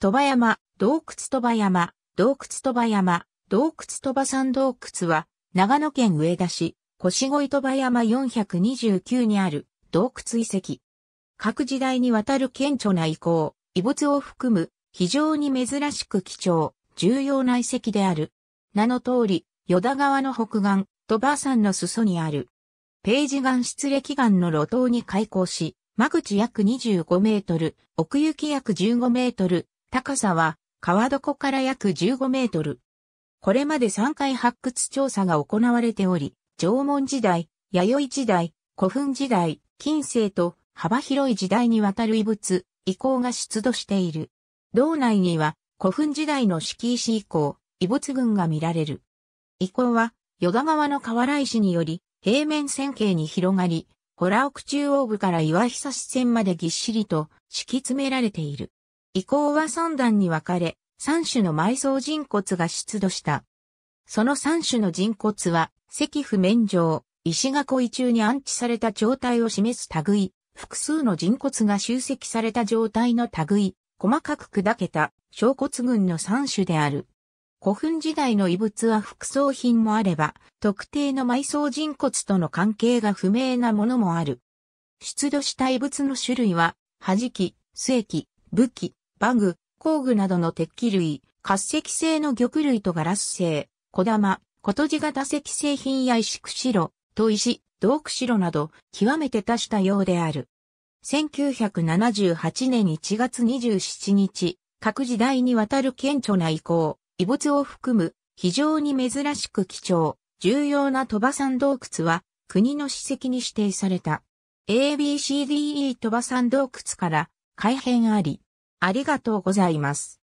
鳥羽山、洞窟鳥羽山、洞窟鳥羽山、洞窟鳥羽山洞窟は、長野県上田市、腰越鳥羽山429にある洞窟遺跡。各時代にわたる顕著な遺構、遺物を含む、非常に珍しく貴重、重要な遺跡である。名の通り、与田川の北岸、鳥羽山の裾にある。ページ岩出歴岩の路頭に開港し、間口約25メートル、奥行き約15メートル、高さは川床から約15メートル。これまで3回発掘調査が行われており、縄文時代、弥生時代、古墳時代、近世と幅広い時代にわたる遺物、遺構が出土している。道内には古墳時代の敷石遺構、遺物群が見られる。遺構は、淀川の河原石により、平面線形に広がり、ホラオク中央部から岩久支線までぎっしりと敷き詰められている。以降は三段に分かれ、三種の埋葬人骨が出土した。その三種の人骨は、石譜面上、石囲い中に安置された状態を示す類、複数の人骨が集積された状態の類、細かく砕けた小骨群の三種である。古墳時代の遺物は副葬品もあれば、特定の埋葬人骨との関係が不明なものもある。出土した遺物の種類は、弾き、末期、武器、バグ、工具などの鉄器類、活石製の玉類とガラス製、小玉、琴とじ型石製品や石釧路、砥石、洞窟白など、極めて多種多様である。1978年1月27日、各時代にわたる顕著な遺構、遺物を含む、非常に珍しく貴重、重要な鳥羽山洞窟は、国の史跡に指定された。ABCDE 鳥羽山洞窟から、改変あり、ありがとうございます。